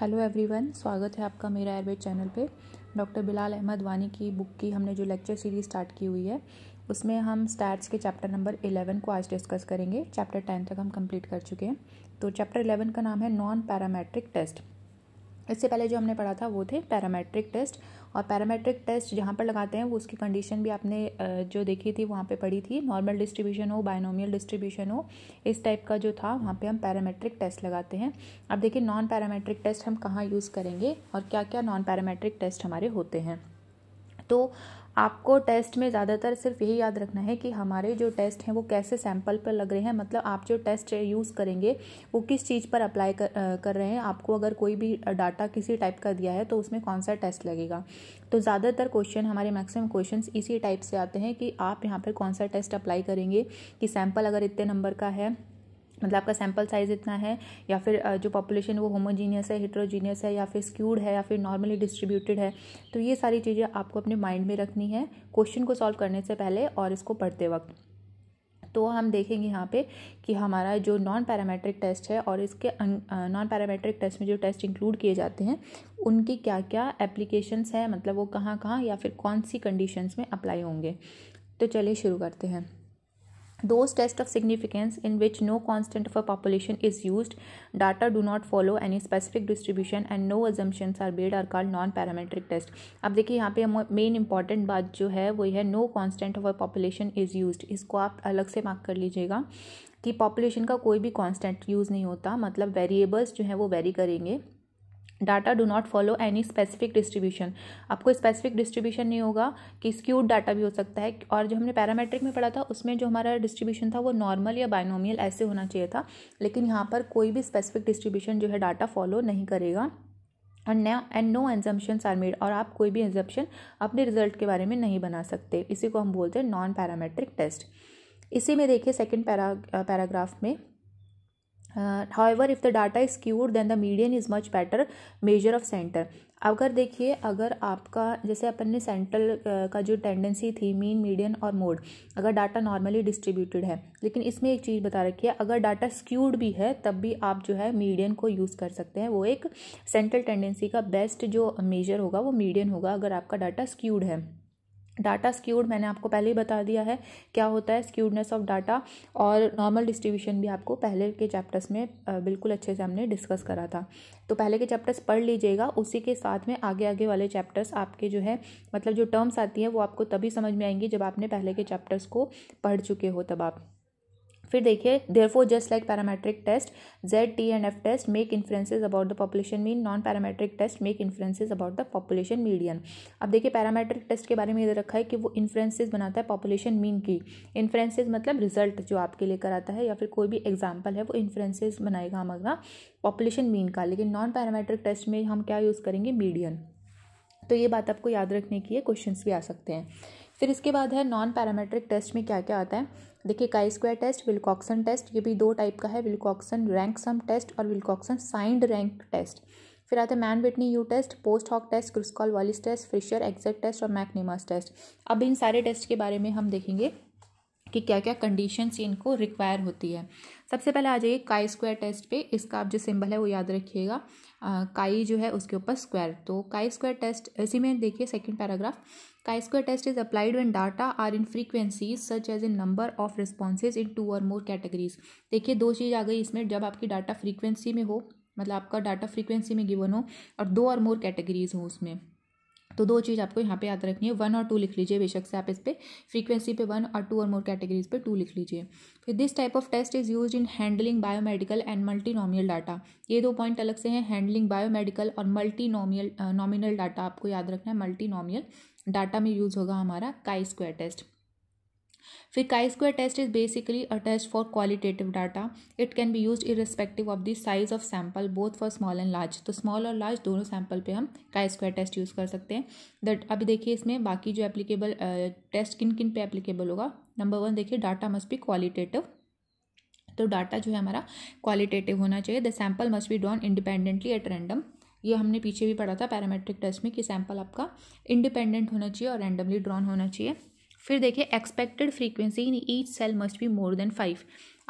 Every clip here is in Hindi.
हेलो एवरीवन स्वागत है आपका मेरा आयुर्वेद चैनल पे डॉक्टर बिलाल अहमद वानी की बुक की हमने जो लेक्चर सीरीज स्टार्ट की हुई है उसमें हम स्टैट्स के चैप्टर नंबर एलेवन को आज डिस्कस करेंगे चैप्टर टेन तक हम कंप्लीट कर चुके हैं तो चैप्टर एलेवन का नाम है नॉन पैरामेट्रिक टेस्ट इससे पहले जो हमने पढ़ा था वो थे पैरामेट्रिक टेस्ट और पैरामेट्रिक टेस्ट जहाँ पर लगाते हैं वो उसकी कंडीशन भी आपने जो देखी थी वहाँ पे पढ़ी थी नॉर्मल डिस्ट्रीब्यूशन हो बायनोमियल डिस्ट्रीब्यूशन हो इस टाइप का जो था वहाँ पे हम पैरामेट्रिक टेस्ट लगाते हैं अब देखिए नॉन पैरामेट्रिक टेस्ट हम कहाँ यूज़ करेंगे और क्या क्या नॉन पैरामेट्रिक टेस्ट हमारे होते हैं तो आपको टेस्ट में ज़्यादातर सिर्फ यही याद रखना है कि हमारे जो टेस्ट हैं वो कैसे सैम्पल पर लग रहे हैं मतलब आप जो टेस्ट यूज़ करेंगे वो किस चीज़ पर अप्लाई कर, कर रहे हैं आपको अगर कोई भी डाटा किसी टाइप का दिया है तो उसमें कौन सा टेस्ट लगेगा तो ज़्यादातर क्वेश्चन हमारे मैक्सिमम क्वेश्चन इसी टाइप से आते हैं कि आप यहाँ पर कौन सा टेस्ट अप्लाई करेंगे कि सैम्पल अगर इतने नंबर का है मतलब आपका सैम्पल साइज इतना है या फिर जो पॉपुलेशन वो होमोजीनियस है हिट्रोजीनियस है या फिर स्क्यूड है या फिर नॉर्मली डिस्ट्रीब्यूटेड है तो ये सारी चीज़ें आपको अपने माइंड में रखनी है क्वेश्चन को सॉल्व करने से पहले और इसको पढ़ते वक्त तो हम देखेंगे यहाँ पे कि हमारा जो नॉन पैरामेट्रिक टेस्ट है और इसके नॉन पैरामेट्रिक टेस्ट में जो टेस्ट इंक्लूड किए जाते हैं उनकी क्या क्या एप्लीकेशंस हैं मतलब वो कहाँ कहाँ या फिर कौन सी कंडीशंस में अप्लाई होंगे तो चलिए शुरू करते हैं those tests of significance in which no constant of a population is used data do not follow any specific distribution and no assumptions are made are called non parametric test अब देखिए यहाँ पे हम मेन इंपॉर्टेंट बात जो है वो है no constant of a population is used इसको आप अलग से मार्क कर लीजिएगा कि पॉपुलेशन का कोई भी कांस्टेंट यूज़ नहीं होता मतलब वेरिएबल्स जो हैं वो वेरी करेंगे data do not follow any specific distribution आपको स्पेसिफिक डिस्ट्रीब्यूशन नहीं होगा कि स्क्यूड डाटा भी हो सकता है और जो हमने पैरामेट्रिक में पढ़ा था उसमें जो हमारा डिस्ट्रीब्यूशन था वो नॉर्मल या बायनोमियल ऐसे होना चाहिए था लेकिन यहाँ पर कोई भी स्पेसिफिक डिस्ट्रीब्यूशन जो है डाटा फॉलो नहीं करेगा and and no assumptions are made और आप कोई भी एग्जाम्पन अपने रिजल्ट के बारे में नहीं बना सकते इसी को हम बोलते हैं नॉन पैरामेट्रिक टेस्ट इसी में देखिए सेकेंड पैरा पैराग्राफ में Uh, however if the data is skewed then the median is much better measure of center अगर देखिए अगर आपका जैसे अपन ने सेंट्रल uh, का जो टेंडेंसी थी मीन मीडियन और मोड अगर डाटा नॉर्मली डिस्ट्रीब्यूटेड है लेकिन इसमें एक चीज़ बता रखी है अगर डाटा स्क्यूड भी है तब भी आप जो है मीडियन को यूज़ कर सकते हैं वो एक सेंट्रल टेंडेंसी का बेस्ट जो मेजर होगा वो मीडियन होगा अगर आपका डाटा स्क्यूड है डाटा स्क्यूड मैंने आपको पहले ही बता दिया है क्या होता है स्क्यूडनेस ऑफ डाटा और नॉर्मल डिस्ट्रीब्यूशन भी आपको पहले के चैप्टर्स में बिल्कुल अच्छे से हमने डिस्कस करा था तो पहले के चैप्टर्स पढ़ लीजिएगा उसी के साथ में आगे आगे वाले चैप्टर्स आपके जो है मतलब जो टर्म्स आती हैं वो आपको तभी समझ में आएंगी जब आपने पहले के चैप्टर्स को पढ़ चुके हो तब आप फिर देखिए therefore just like parametric test Z T and F test make inferences about the population mean non parametric test make inferences about the population median अब देखिए पैरामेट्रिक टेस्ट के बारे में ये रखा है कि वो इन्फ्रेंसेज बनाता है पॉपुलेशन मीन की इन्फ्रेंसेज मतलब रिजल्ट जो आपके लिए कराता है या फिर कोई भी एग्जाम्पल है वो इन्फ्रेंसेज बनाएगा हम अपना पॉपुलेशन मीन का लेकिन नॉन पैरामेट्रिक टेस्ट में हम क्या यूज़ करेंगे मीडियन तो ये बात आपको याद रखने की है क्वेश्चन भी आ सकते हैं फिर इसके बाद है नॉन पैरामेट्रिक टेस्ट में क्या क्या आता है देखिए काई स्क्वायर टेस्ट विल्कॉक्सन टेस्ट ये भी दो टाइप का है विल्कॉक्सन रैंक सम टेस्ट और विल्कॉक्सन साइंड रैंक टेस्ट फिर आते हैं Mann Whitney U test post hoc test Kruskal Wallis test Fisher exact test और मैकनिमस टेस्ट अब इन सारे टेस्ट के बारे में हम देखेंगे कि क्या क्या कंडीशन इनको रिक्वायर होती है सबसे पहले आ जाइए काई स्क्वायर टेस्ट पे इसका आप जो सिंबल है वो याद रखिएगा काई जो है उसके ऊपर स्क्वायर तो काई स्क्वायर टेस्ट इसी में देखिए second paragraph chi square test is applied when data are in frequencies such as in number of responses in two or more categories देखिए दो चीज़ आ गई इसमें जब आपकी डाटा फ्रीक्वेंसी में हो मतलब आपका डाटा फ्रीक्वेंसी में गिवन हो और दो और मोर कैटेगरीज हो उसमें तो दो चीज़ आपको यहाँ पे याद रखनी है वन और टू लिख लीजिए बेशक से आप इस पर फ्रीक्वेंसी पे वन और टू और मोर कैटेगरीज पे टू लिख लीजिए फिर this type of test is use in handling biomedical and multinomial data ये दो पॉइंट अलग से हैं हैंडलिंग बायोमेडिकल और मल्टीनॉमियल नॉमिनल डाटा आपको याद रखना है मल्टीनॉमियल डाटा में यूज़ होगा हमारा काई स्क्वायर टेस्ट फिर chi square test is basically a test for qualitative data it can be use in respective of the size of sample both for small and large तो स्मॉल और लार्ज दोनों सैम्पल पे हम काई स्क्वायर टेस्ट यूज़ कर सकते हैं दट अभी देखिए इसमें बाकी जो एप्लीकेबल टेस्ट किन किन पे एप्लीकेबल होगा नंबर वन देखिए डाटा मस्ट बी क्वालिटेटिव तो डाटा जो है हमारा क्वालिटेटिव होना चाहिए the sample must be drawn independently at random ये हमने पीछे भी पढ़ा था पैरामेट्रिक टेस्ट में कि सैम्पल आपका इंडिपेंडेंट होना चाहिए और रैंडमली ड्रॉन होना चाहिए फिर देखिए expected frequency in each cell must be more than five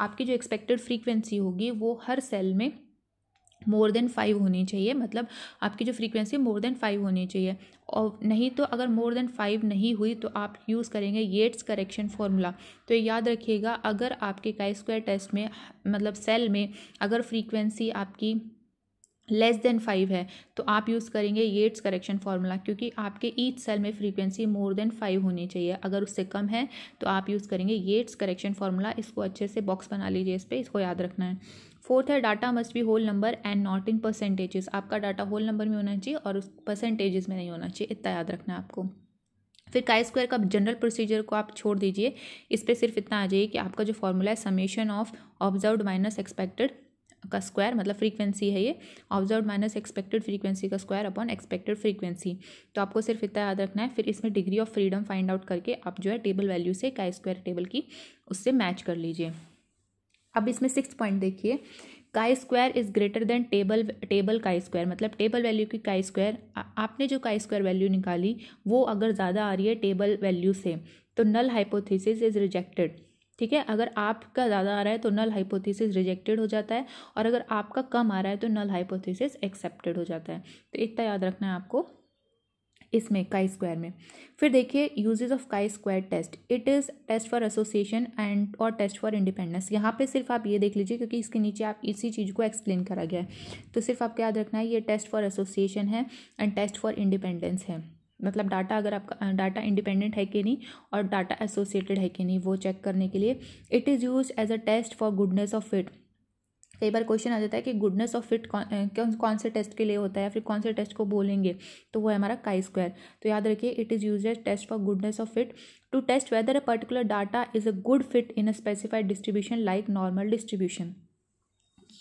आपकी जो एक्सपेक्टेड फ्रीक्वेंसी होगी वो हर सेल में मोर देन फाइव होनी चाहिए मतलब आपकी जो फ्रीक्वेंसी मोर देन फाइव होनी चाहिए और नहीं तो अगर मोर देन फाइव नहीं हुई तो आप यूज़ करेंगे येट्स करेक्शन फार्मूला तो ये याद रखिएगा अगर आपके काई स्क्वायर टेस्ट में मतलब सेल में अगर फ्रीक्वेंसी आपकी लेस देन फाइव है तो आप यूज़ करेंगे येट्स करेक्शन फार्मूला क्योंकि आपके ईच सेल में फ्रीक्वेंसी मोर देन फाइव होनी चाहिए अगर उससे कम है तो आप यूज़ करेंगे येट्स करेक्शन फार्मूला इसको अच्छे से बॉक्स बना लीजिए इस पर इसको याद रखना है फोर्थ है data must be whole number and not in percentages आपका डाटा होल नंबर में होना चाहिए और उस परसेंटेजेस में नहीं होना चाहिए इतना याद रखना है आपको फिर काई स्क्वायर का जनरल प्रोसीजर को आप छोड़ दीजिए इस पर सिर्फ इतना आ जाइए कि आपका जो फॉर्मूला है summation of observe minus expected का स्क्वायर मतलब फ्रीक्वेंसी है ये ऑब्जर्व माइनस एक्सपेक्टेड फ्रीक्वेंसी का स्क्वायर अपॉन एक्सपेक्टेड फ्रीक्वेंसी तो आपको सिर्फ इतना याद रखना है फिर इसमें degree of freedom find out करके आप जो है टेबल वैल्यू से का स्क्वायर टेबल की उससे मैच कर लीजिए अब इसमें सिक्स पॉइंट देखिए का square is greater than table table का स्क्वायर मतलब टेबल वैल्यू की का स्क्वायर आपने जो का स्क्वायर वैल्यू निकाली वो अगर ज़्यादा आ रही है टेबल वैल्यू से तो नल हाइपोथेसिस इज रिजेक्टेड ठीक है अगर आपका ज़्यादा आ रहा है तो नल हाइपोथेसिस रिजेक्टेड हो जाता है और अगर आपका कम आ रहा है तो नल हाइपोथेसिस एक्सेप्टेड हो जाता है तो इतना याद रखना है आपको इसमें काई स्क्वायर में फिर देखिए uses of chi square test it is test for association and और टेस्ट फॉर इंडिपेंडेंस यहाँ पे सिर्फ आप ये देख लीजिए क्योंकि इसके नीचे आप इसी चीज़ को एक्सप्लेन करा गया है तो सिर्फ आपको याद रखना है ये टेस्ट फॉर एसोसिएशन है एंड टेस्ट फॉर इंडिपेंडेंस है मतलब डाटा अगर आपका डाटा इंडिपेंडेंट है कि नहीं और डाटा एसोसिएटेड है कि नहीं वो चेक करने के लिए it is use as a test for goodness of fit कई बार क्वेश्चन आ जाता है कि गुडनेस ऑफ फिट कौन कौन से टेस्ट के लिए होता है या फिर कौन से टेस्ट को बोलेंगे तो वो है हमारा काई स्क्वायर तो याद रखिए it is use as test for goodness of fit to test whether a particular data is a good fit in a specified distribution like normal distribution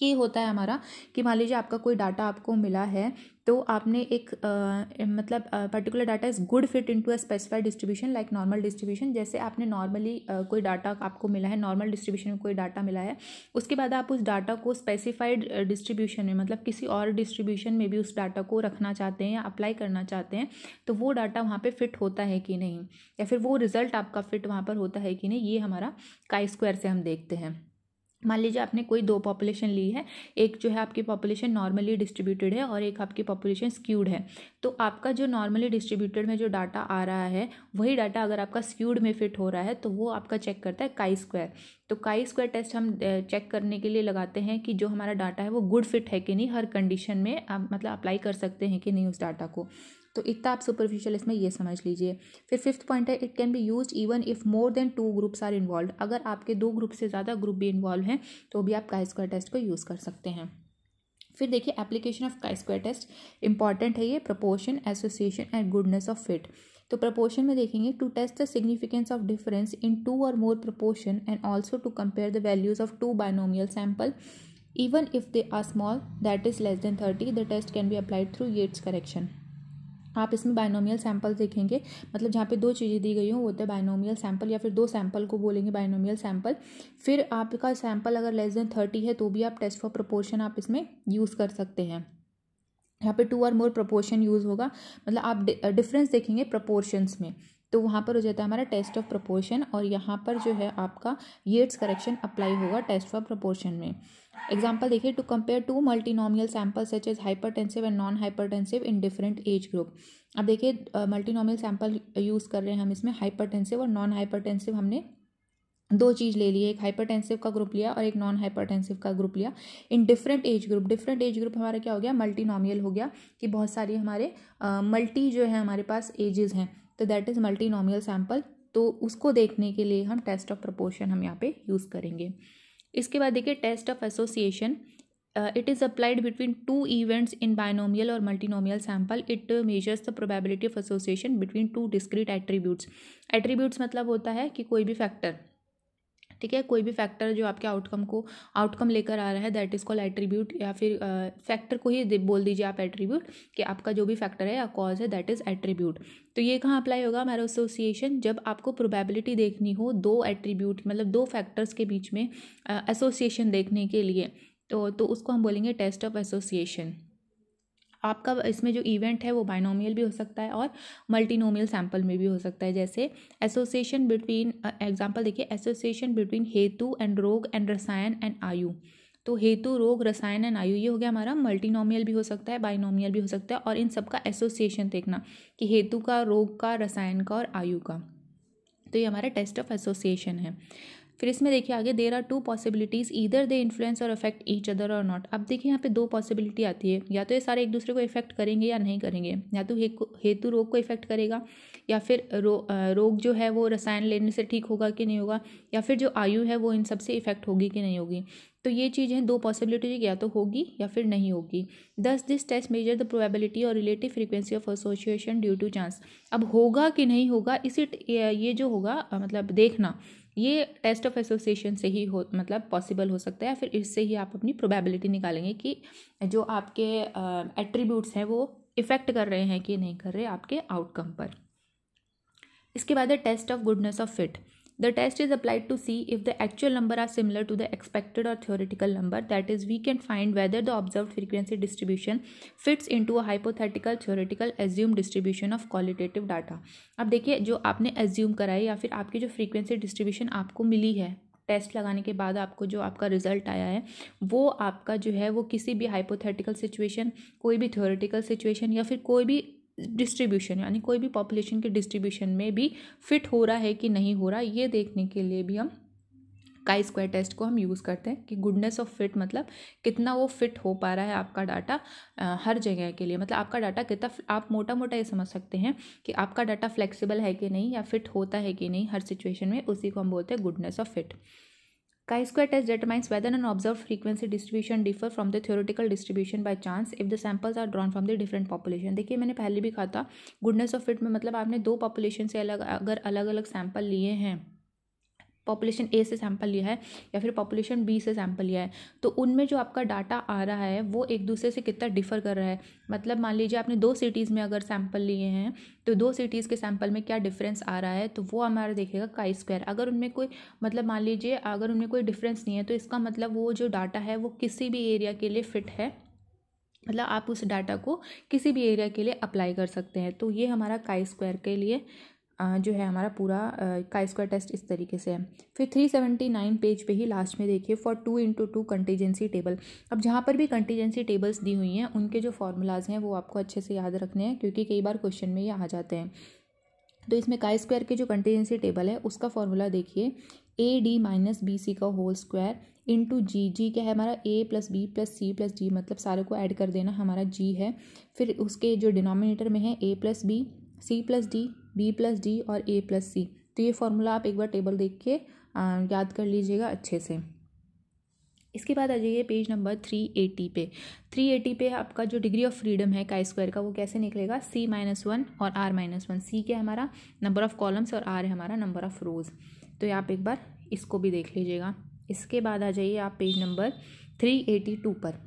ये होता है हमारा कि मान लीजिए आपका कोई डाटा आपको मिला है तो आपने एक आ, मतलब particular data is good fit into a specified distribution like normal distribution जैसे आपने नॉर्मली कोई डाटा आपको मिला है नॉर्मल डिस्ट्रीब्यूशन में कोई डाटा मिला है उसके बाद आप उस डाटा को स्पेसिफाइड डिस्ट्रीब्यूशन में मतलब किसी और डिस्ट्रीब्यूशन में भी उस डाटा को रखना चाहते हैं या अप्लाई करना चाहते हैं तो वो डाटा वहाँ पर फिट होता है कि नहीं या फिर वो रिज़ल्ट आपका फिट वहाँ पर होता है कि नहीं ये हमारा काई स्क्वायर से हम देखते हैं मान लीजिए आपने कोई दो पॉपुलेशन ली है एक जो है आपकी पॉपुलेशन नॉर्मली डिस्ट्रीब्यूटेड है और एक आपकी पॉपुलेशन स्क्यूड है तो आपका जो नॉर्मली डिस्ट्रीब्यूटेड में जो डाटा आ रहा है वही डाटा अगर आपका स्क्यूड में फिट हो रहा है तो वो आपका चेक करता है काई स्क्वायर तो काई स्क्वायर टेस्ट हम चेक करने के लिए लगाते हैं कि जो हमारा डाटा है वो गुड फिट है कि नहीं हर कंडीशन में आप मतलब अप्लाई कर सकते हैं कि नहीं उस डाटा को तो इतना आप सुपरफिशियल इसमें ये समझ लीजिए फिर फिफ्थ पॉइंट है it can be use even if more than two groups are involve अगर आपके दो ग्रुप से ज़्यादा ग्रुप भी इन्वॉल्व हैं तो भी आप काई स्क्वायर टेस्ट को यूज़ कर सकते हैं फिर देखिए application of chi square test important है ये proportion association and goodness of fit तो प्रपोर्शन में देखेंगे to test the significance of difference in two or more proportion and also to compare the values of two binomial sample even if they are small that is less than 30 the test can be applied through yates correction आप इसमें बायनोमियल सैंपल देखेंगे मतलब जहाँ पे दो चीज़ें दी गई हों वो होता है बायनोमियल सैंपल या फिर दो सैंपल को बोलेंगे बायनोमियल सैंपल फिर आपका सैंपल अगर लेस देन थर्टी है तो भी आप टेस्ट फॉर प्रोपोर्शन आप इसमें यूज़ कर सकते हैं यहाँ पे to or more proportion use होगा मतलब आप डिफरेंस देखेंगे प्रोपोर्शंस में तो वहाँ पर हो जाता है हमारा टेस्ट ऑफ प्रोपोर्शन और यहाँ पर जो है आपका येट्स करेक्शन अप्लाई होगा टेस्ट फॉर प्रोपोर्शन में एग्जाम्पल देखिए to compare two multinomial sample such as tensive and non hypertensive in different age group अब देखिए मल्टीनॉमियल सैम्पल यूज़ कर रहे हैं हम इसमें हाइपर टेंसिव और नॉन हाइपर टेंसिव हमने दो चीज़ ले ली एक हाइपर टेंसिव का ग्रुप लिया और एक नॉन हाइपरटेंसिव का ग्रुप लिया in different age group different age group हमारा क्या हो गया नॉमियल हो गया कि बहुत सारी हमारे मल्टी uh, जो है हमारे पास एजेस हैं तो दैट इज़ नॉमियल सैम्पल तो उसको देखने के लिए हम टेस्ट ऑफ प्रपोर्शन हम यहाँ पे यूज़ करेंगे इसके बाद देखिए test of association it is applied between two events in binomial or multinomial sample it measures the probability of association between two discrete attributes attributes मतलब होता है कि कोई भी फैक्टर ठीक है कोई भी फैक्टर जो आपके आउटकम को आउटकम लेकर आ रहा है दैट इज़ कॉल एट्रीब्यूट या फिर फैक्टर uh, को ही बोल दीजिए आप एट्रीब्यूट कि आपका जो भी फैक्टर है या कॉज है दैट इज़ एट्रीब्यूट तो ये कहाँ अप्लाई होगा हमारा एसोसिएशन जब आपको प्रोबेबिलिटी देखनी हो दो एट्रीब्यूट मतलब दो फैक्टर्स के बीच में एसोसिएशन uh, देखने के लिए तो तो उसको हम बोलेंगे टेस्ट ऑफ एसोसिएशन आपका इसमें जो इवेंट है वो बाइनोमियल भी हो सकता है और मल्टीनोमियल सैम्पल में भी हो सकता है जैसे एसोसिएशन बिटवीन एग्जाम्पल देखिए एसोसिएशन बिटवीन हेतु एंड रोग एंड रसायन एंड आयु तो हेतु रोग रसायन एंड आयु ये हो गया हमारा मल्टीनोमियल भी हो सकता है बाइनोमियल भी हो सकता है और इन सब का एसोसिएशन देखना कि हेतु का रोग का रसायन का और आयु का तो ये हमारा टेस्ट ऑफ एसोसिएशन है फिर इसमें देखिए आगे देर आर टू पॉसिबिलिटीज़ इधर they influence or affect each other or not अब देखिए यहाँ पे दो पॉसिबिलिटी आती है या तो ये सारे एक दूसरे को इफेक्ट करेंगे या नहीं करेंगे या तो हेतु रोग को इफेक्ट करेगा या फिर रो, रोग जो है वो रसायन लेने से ठीक होगा कि नहीं होगा या फिर जो आयु है वो इन सबसे इफेक्ट होगी कि नहीं होगी तो ये चीज़ें दो पॉसिबिलिटी या तो होगी या फिर नहीं होगी thus this test measure the probability or relative frequency of association due to chance अब होगा कि नहीं होगा इसी ये जो होगा मतलब देखना ये टेस्ट ऑफ एसोसिएशन से ही हो मतलब पॉसिबल हो सकता है या फिर इससे ही आप अपनी प्रोबेबिलिटी निकालेंगे कि जो आपके एट्रीब्यूट्स हैं वो इफ़ेक्ट कर रहे हैं कि नहीं कर रहे आपके आउटकम पर इसके बाद है test of goodness of fit The test is applied to see if the actual number are similar to the expected or theoretical number. That is, we can find whether the observed frequency distribution fits into a hypothetical theoretical assumed distribution of qualitative data. अब देखिए जो आपने assume करा है या फिर आपकी जो frequency distribution आपको मिली है टेस्ट लगाने के बाद आपको जो आपका रिजल्ट आया है वो आपका जो है वो किसी भी हाइपोथेटिकल सिचुएशन कोई भी थ्योरेटिकल सिचुएशन या फिर कोई भी डिस्ट्रीब्यूशन यानी कोई भी पॉपुलेशन के डिस्ट्रीब्यूशन में भी फिट हो रहा है कि नहीं हो रहा ये देखने के लिए भी हम काई स्क्वायर टेस्ट को हम यूज़ करते हैं कि गुडनेस ऑफ फिट मतलब कितना वो फिट हो पा रहा है आपका डाटा हर जगह के लिए मतलब आपका डाटा कितना आप मोटा मोटा ये समझ सकते हैं कि आपका डाटा फ्लेक्सिबल है कि नहीं या फिट होता है कि नहीं हर सिचुएशन में उसी को हम बोलते हैं goodness of fit chi square test determines whether and observe frequency distribution differ from the theoretical distribution by chance if the samples are drawn from the different population देखिए मैंने पहले भी कहा था गुडनेस ऑफ फिट में मतलब आपने दो पॉपुलेशन से अलग अगर अलग अलग सैंपल लिए हैं पॉपुलेशन ए से सैंपल लिया है या फिर पॉपुलेशन बी से सैंपल लिया है तो उनमें जो आपका डाटा आ रहा है वो एक दूसरे से कितना डिफ़र कर रहा है मतलब मान लीजिए आपने दो सिटीज़ में अगर सैंपल लिए हैं तो दो सिटीज़ के सैंपल में क्या डिफरेंस आ रहा है तो वो हमारा देखेगा काई स्क्वायर अगर उनमें कोई मतलब मान लीजिए अगर उनमें कोई डिफरेंस नहीं है तो इसका मतलब वो जो डाटा है वो किसी भी एरिया के लिए फिट है मतलब आप उस डाटा को किसी भी एरिया के लिए अप्लाई कर सकते हैं तो ये हमारा काई स्क्वायर के लिए जो है हमारा पूरा का स्क्वायर टेस्ट इस तरीके से है फिर थ्री सेवेंटी नाइन पेज पे ही लास्ट में देखिए for two into two contingency table अब जहाँ पर भी कंटीजेंसी टेबल्स दी हुई हैं उनके जो फार्मूलाज हैं वो आपको अच्छे से याद रखने हैं क्योंकि कई बार क्वेश्चन में ये आ जाते हैं तो इसमें काई स्क्वायर के जो कंटीजेंसी टेबल है उसका फॉर्मूला देखिए A D minus B C का whole square into G G क्या है हमारा A plus B plus C plus G मतलब सारे को ऐड कर देना हमारा जी है फिर उसके जो डिनोमिनेटर में है A plus B C plus D B plus D और ए प्लस सी तो ये फॉर्मूला आप एक बार टेबल देख के याद कर लीजिएगा अच्छे से इसके बाद आ जाइए पेज नंबर थ्री एटी पे थ्री एटी पे आपका जो डिग्री ऑफ फ्रीडम है का स्क्वायर का वो कैसे निकलेगा सी माइनस वन और आर माइनस वन सी क्या हमारा नंबर ऑफ़ कॉलम्स और आर है हमारा नंबर ऑफ़ रोज़ तो आप एक बार इसको भी देख लीजिएगा इसके बाद आ जाइए आप page number three eighty two पर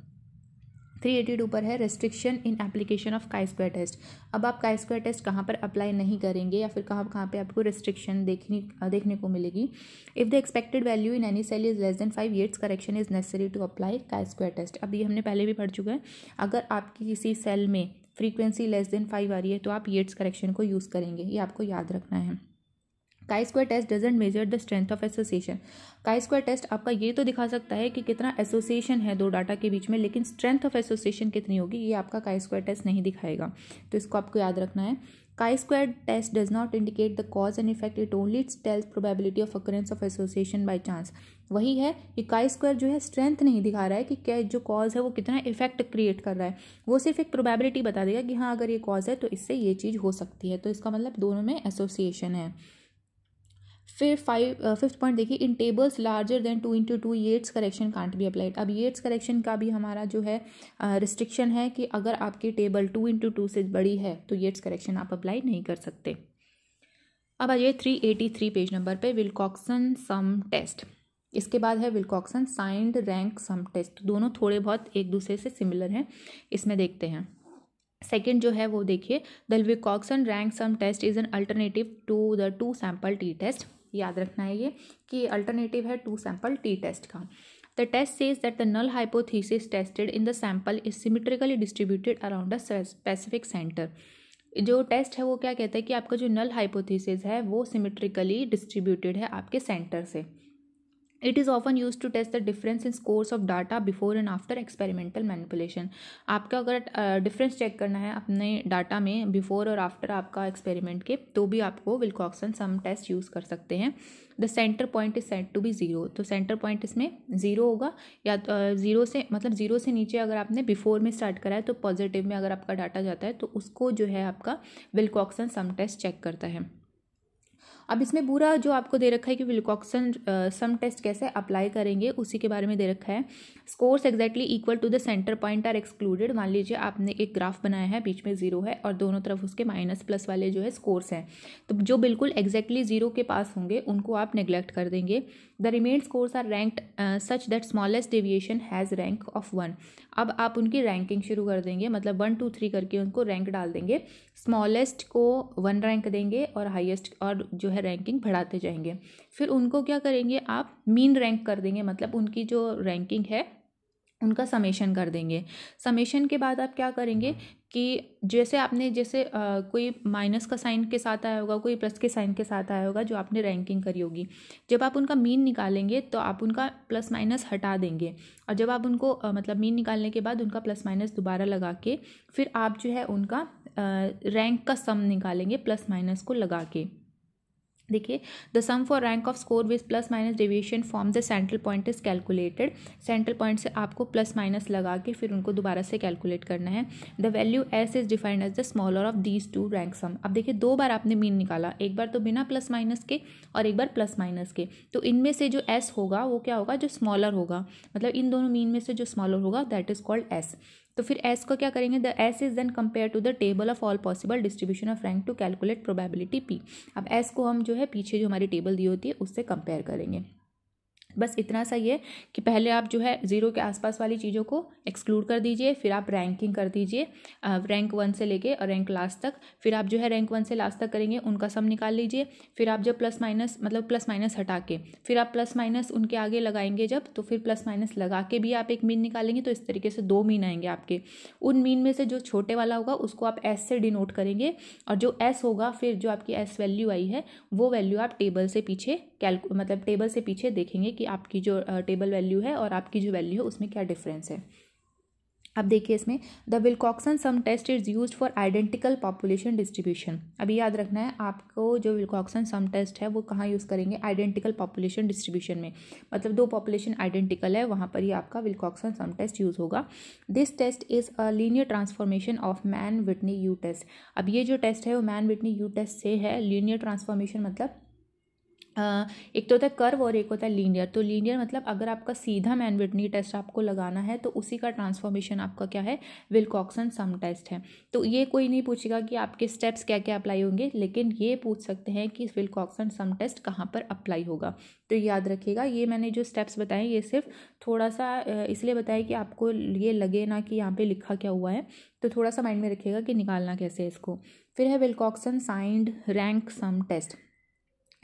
थ्री एटी टू पर है restriction in application of chi square test अब आप काई स्क्वायर टेस्ट कहाँ पर अप्लाई नहीं करेंगे या फिर कहाँ कहाँ पे आपको रेस्ट्रिक्शन देखने देखने को मिलेगी if the expected value in any cell is less than five Yates correction is necessary to apply chi square test अब ये हमने पहले भी पढ़ चुका है अगर आपकी किसी सेल में फ्रीक्वेंसी लेस देन फाइव आ रही है तो आप ईयर्स करेक्शन को यूज़ करेंगे ये आपको याद रखना है chi square test doesn't measure the strength of association chi square test आपका ये तो दिखा सकता है कि कितना एसोसिएशन है दो डाटा के बीच में लेकिन स्ट्रेंथ ऑफ एसोसिएशन कितनी होगी ये आपका काई स्क्वायर टेस्ट नहीं दिखाएगा तो इसको आपको याद रखना है square test does not indicate the cause and effect it only it's tells probability of occurrence of association by chance वही है कि काई स्क्वायर जो है स्ट्रेंथ नहीं दिखा रहा है कि क्या जो कॉज है वो कितना इफेक्ट क्रिएट कर रहा है वो सिर्फ एक प्रोबेबिलिटी बता देगा कि हाँ अगर ये कॉज है तो इससे ये चीज़ हो सकती है तो इसका मतलब दोनों में एसोसिएशन है फिर फाइव फिफ्थ पॉइंट देखिए in tables larger than two into two Yates correction can't be applied अब येट्स करेक्शन का भी हमारा जो है रिस्ट्रिक्शन uh, है कि अगर आपकी टेबल टू इंटू टू से बड़ी है तो येट्स करेक्शन आप अप्लाई नहीं कर सकते अब आइए three eighty three page number पे विल्कॉक्सन सम टेस्ट इसके बाद है Wilcoxon signed rank sum test दोनों थोड़े बहुत एक दूसरे से सिमिलर हैं इसमें देखते हैं सेकेंड जो है वो देखिए the Wilcoxon rank sum test is an alternative to the two sample T test याद रखना है ये कि अल्टरनेटिव है टू सैंपल टी टेस्ट का the test says that the null hypothesis tested in the sample is symmetrically distributed around the specific center जो टेस्ट है वो क्या कहता है कि आपका जो नल हाइपोथीसिस है वो सिमिट्रिकली डिस्ट्रीब्यूटेड है आपके सेंटर से it is often use to test the difference in scores of data before and after experimental manipulation आपका अगर डिफरेंस चेक करना है अपने डाटा में बिफोर और आफ्टर आपका एक्सपेरिमेंट के तो भी आपको विल्कॉक्सन सम टेस्ट यूज़ कर सकते हैं the center point is set to be zero तो सेंटर पॉइंट इसमें ज़ीरो होगा या ज़ीरो से मतलब ज़ीरो से नीचे अगर आपने बिफोर में स्टार्ट करा है तो पॉजिटिव में अगर आपका डाटा जाता है तो उसको जो है आपका विल्कॉक्सन सम टेस्ट चेक करता है अब इसमें पूरा जो आपको दे रखा है कि विलकॉक्सन सम टेस्ट कैसे अप्लाई करेंगे उसी के बारे में दे रखा है scores exactly equal to the center point are excluded मान लीजिए आपने एक ग्राफ बनाया है बीच में जीरो है और दोनों तरफ उसके माइनस प्लस वाले जो है स्कोर्स हैं तो जो बिल्कुल एग्जैक्टली जीरो के पास होंगे उनको आप नेग्लेक्ट कर देंगे the remain scores are ranked such that smallest deviation has rank of one अब आप उनकी रैंकिंग शुरू कर देंगे मतलब वन टू थ्री करके उनको रैंक डाल देंगे स्मॉलेस्ट को वन रैंक देंगे और हाईएस्ट और जो है रैंकिंग बढ़ाते जाएंगे फिर उनको क्या करेंगे आप मीन रैंक कर देंगे मतलब उनकी जो रैंकिंग है उनका समेशन कर देंगे समेशन के बाद आप क्या करेंगे कि जैसे आपने जैसे आ, कोई माइनस का साइन के साथ आया होगा कोई प्लस के साइन के साथ आया होगा जो आपने रैंकिंग करी होगी जब आप उनका मीन निकालेंगे तो आप उनका प्लस माइनस हटा देंगे और जब आप उनको आ, मतलब मीन निकालने के बाद उनका प्लस माइनस दोबारा लगा के फिर आप जो है उनका रैंक का सम निकालेंगे प्लस माइनस को लगा के देखिए the sum for rank of score with plus minus deviation from the central point is calculated central point से आपको प्लस माइनस लगा के फिर उनको दोबारा से कैलकुलेट करना है the value S is defined as the smaller of these two rank sum अब देखिए दो बार आपने मीन निकाला एक बार तो बिना प्लस माइनस के और एक बार प्लस माइनस के तो इनमें से जो एस होगा वो क्या होगा जो स्मॉलर होगा मतलब इन दोनों मीन में से जो स्मॉलर होगा दैट इज कॉल्ड एस तो फिर एस को क्या करेंगे the S is then compare to the table of all possible distribution of rank to calculate probability P अब एस को हम जो है पीछे जो हमारी टेबल दी होती है उससे कंपेयर करेंगे बस इतना सा ये कि पहले आप जो है ज़ीरो के आसपास वाली चीज़ों को एक्सक्लूड कर दीजिए फिर आप रैंकिंग कर दीजिए रैंक वन से लेके और रैंक लास्ट तक फिर आप जो है रैंक वन से लास्ट तक करेंगे उनका सम निकाल लीजिए फिर आप जब प्लस माइनस मतलब प्लस माइनस हटा के फिर आप प्लस माइनस उनके आगे लगाएंगे जब तो फिर प्लस माइनस लगा के भी आप एक मीन निकालेंगे तो इस तरीके से दो मीन आएंगे आपके उन मीन में से जो छोटे वाला होगा उसको आप एस से डिनोट करेंगे और जो एस होगा फिर जो आपकी एस वैल्यू आई है वो वैल्यू आप टेबल से पीछे कैलकु मतलब टेबल से पीछे देखेंगे कि आपकी जो टेबल वैल्यू है और आपकी जो वैल्यू है उसमें क्या डिफरेंस है अब देखिए इसमें the Wilcoxon sum test is use for identical population distribution अभी याद रखना है आपको जो विलकॉक्सन सम टेस्ट है वो कहाँ यूज़ करेंगे आइडेंटिकल पॉपुलेशन डिस्ट्रीब्यूशन में मतलब दो पॉपुलेशन आइडेंटिकल है वहाँ पर ही आपका विलकॉक्सन सम टेस्ट यूज़ होगा this test is a linear transformation of Mann Whitney U test अब ये जो टेस्ट है वो मैन विटनी यू टेस्ट से है लीनियर ट्रांसफॉर्मेशन मतलब एक तो होता है कर्व और एक होता है लीनियर तो लीनियर मतलब अगर आपका सीधा मैनविटनी टेस्ट आपको लगाना है तो उसी का ट्रांसफॉर्मेशन आपका क्या है विलकॉक्सन सम टेस्ट है तो ये कोई नहीं पूछेगा कि आपके स्टेप्स क्या क्या अप्लाई होंगे लेकिन ये पूछ सकते हैं कि विलकॉक्सन सम टेस्ट कहाँ पर अप्लाई होगा तो याद रखिएगा ये मैंने जो स्टेप्स बताए ये सिर्फ थोड़ा सा इसलिए बताया कि आपको ये लगे ना कि यहाँ पर लिखा क्या हुआ है तो थोड़ा सा माइंड में रखिएगा कि निकालना कैसे है इसको फिर है Wilcoxon signed rank sum test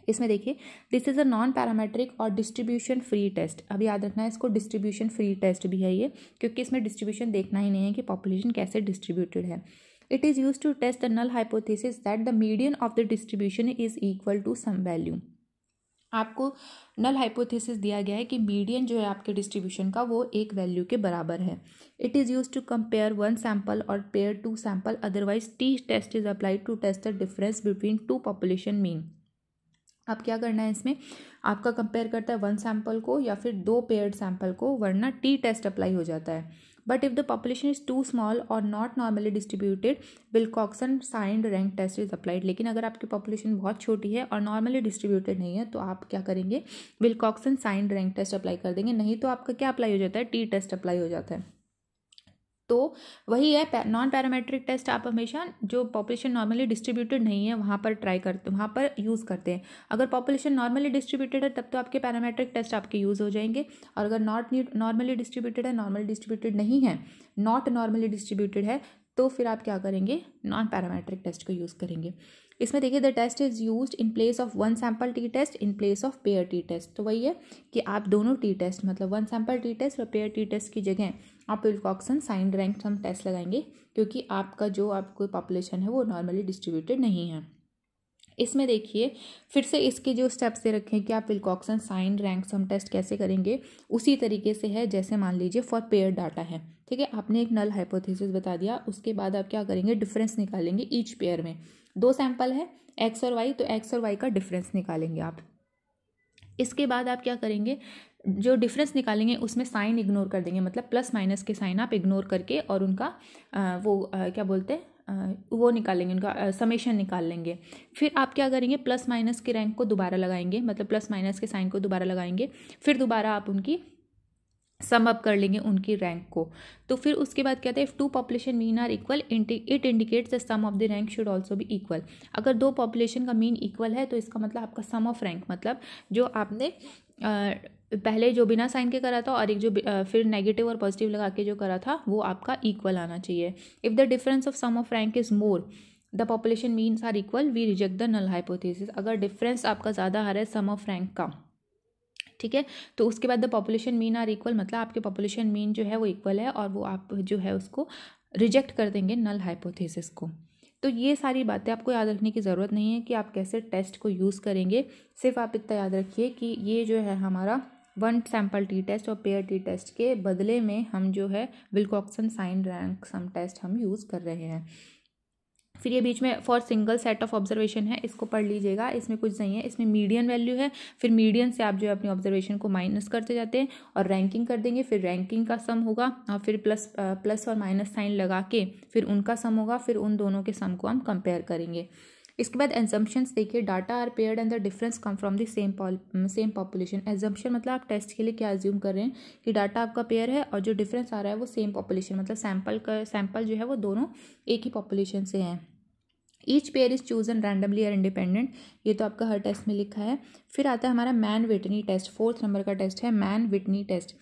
इसमें देखिए this is a non parametric or distribution free test अब याद रखना है इसको डिस्ट्रीब्यूशन फ्री टेस्ट भी है ये क्योंकि इसमें डिस्ट्रीब्यूशन देखना ही नहीं है कि पॉपुलेशन कैसे डिस्ट्रीब्यूटेड है it is use to test the null hypothesis that the median of the distribution is equal to some value आपको नल हाइपोथेसिस दिया गया है कि मीडियन जो है आपके डिस्ट्रीब्यूशन का वो एक वैल्यू के बराबर है it is use to compare one sample or pair two sample otherwise T test is applied to test the difference between two population mean अब क्या करना है इसमें आपका कंपेयर करता है वन सैम्पल को या फिर दो पेयर्ड सैम्पल को वरना टी टेस्ट अप्लाई हो जाता है but if the population is too small or not normally distributed Wilcoxon signed rank test is applied लेकिन अगर आपकी पॉपुलेशन बहुत छोटी है और नॉर्मली डिस्ट्रीब्यूटेड नहीं है तो आप क्या करेंगे Wilcoxon signed rank test apply कर देंगे नहीं तो आपका क्या अप्लाई हो जाता है टी टेस्ट अप्लाई हो जाता है तो वही है नॉन पैरामेट्रिक टेस्ट आप हमेशा जो पॉपुलेशन नॉर्मली डिस्ट्रीब्यूटेड नहीं है वहाँ पर ट्राई करते वहाँ पर यूज़ करते हैं अगर पॉपुलेशन नॉर्मली डिस्ट्रीब्यूटेड है तब तो आपके पैरामेट्रिक टेस्ट आपके यूज़ हो जाएंगे और अगर नॉट नॉर्मली डिस्ट्रीब्यूटेड है नॉर्मली डिस्ट्रीब्यूटेड नहीं है नॉट नॉर्मली डिस्ट्रीब्यूटेड है तो फिर आप क्या करेंगे नॉन पैरामेट्रिक टेस्ट को यूज़ करेंगे इसमें देखिए the test is use in place of one sample T test in place of pair T test तो वही है कि आप दोनों टी टेस्ट मतलब वन सैम्पल टी टेस्ट और पेयर टी टेस्ट की जगह आप Wilcoxon sign rank sum test लगाएंगे क्योंकि आपका जो आपको पॉपुलेशन है वो नॉर्मली डिस्ट्रीब्यूटेड नहीं है इसमें देखिए फिर से इसके जो स्टेप्स दे रखें कि आप Wilcoxon sign rank sum test कैसे करेंगे उसी तरीके से है जैसे मान लीजिए फॉर पेयर डाटा है ठीक है आपने एक नल हाइपोथेसिस बता दिया उसके बाद आप क्या करेंगे डिफरेंस निकालेंगे ईच पेयर में दो सैंपल है एक्स और वाई तो एक्स और वाई का डिफरेंस निकालेंगे आप इसके बाद आप क्या करेंगे जो डिफरेंस निकालेंगे उसमें साइन इग्नोर कर देंगे मतलब प्लस माइनस के साइन आप इग्नोर करके और उनका आ, वो आ, क्या बोलते हैं वो निकालेंगे उनका समेशन निकाल लेंगे फिर आप क्या करेंगे प्लस माइनस के रैंक को दोबारा लगाएंगे मतलब प्लस माइनस के साइन को दोबारा लगाएंगे फिर दोबारा आप उनकी सम अप कर लेंगे उनकी रैंक को तो फिर उसके बाद क्या था if two population mean are equal it indicates the sum of the rank should also भी इक्वल अगर दो पॉपुलेशन का मीन इक्वल है तो इसका मतलब आपका सम ऑफ रैंक मतलब जो आपने आ, पहले जो बिना साइन के करा था और एक जो फिर नेगेटिव और पॉजिटिव लगा के जो करा था वो आपका इक्वल आना चाहिए if the difference of sum of rank is more the population means are equal we reject the null hypothesis अगर डिफरेंस आपका ज़्यादा आ रहा है सम ऑफ रैंक का ठीक है तो उसके बाद the population mean are equal मतलब आपके पॉपुलेशन मीन जो है वो इक्वल है और वो आप जो है उसको रिजेक्ट कर देंगे नल हाइपोथेसिस को तो ये सारी बातें आपको याद रखने की ज़रूरत नहीं है कि आप कैसे टेस्ट को यूज़ करेंगे सिर्फ आप इतना याद रखिए कि ये जो है हमारा वन सैम्पल टी टेस्ट और पेयर टी टेस्ट के बदले में हम जो है Wilcoxon sign rank sum test हम यूज़ कर रहे हैं फिर ये बीच में for single set of observation है इसको पढ़ लीजिएगा इसमें कुछ नहीं है इसमें मीडियन वैल्यू है फिर मीडियन से आप जो है अपनी ऑब्जर्वेशन को माइनस करते जाते हैं और रैंकिंग कर देंगे फिर रैंकिंग का सम होगा और फिर प्लस प्लस और माइनस साइन लगा के फिर उनका सम होगा फिर उन दोनों के सम को हम कंपेयर करेंगे इसके बाद एजम्पन्स देखिए data are paired and the difference come from the same same population assumption मतलब आप टेस्ट के लिए क्या एज्यूम कर रहे हैं कि डाटा आपका पेयर है और जो डिफरेंस आ रहा है वो सेम पॉपुलेशन मतलब सैम्पल का सैम्पल जो है वो दोनों एक ही पॉपुलेशन से हैं each pair is chosen randomly are independent ये तो आपका हर टेस्ट में लिखा है फिर आता है हमारा Mann Whitney test fourth number का टेस्ट है Mann Whitney test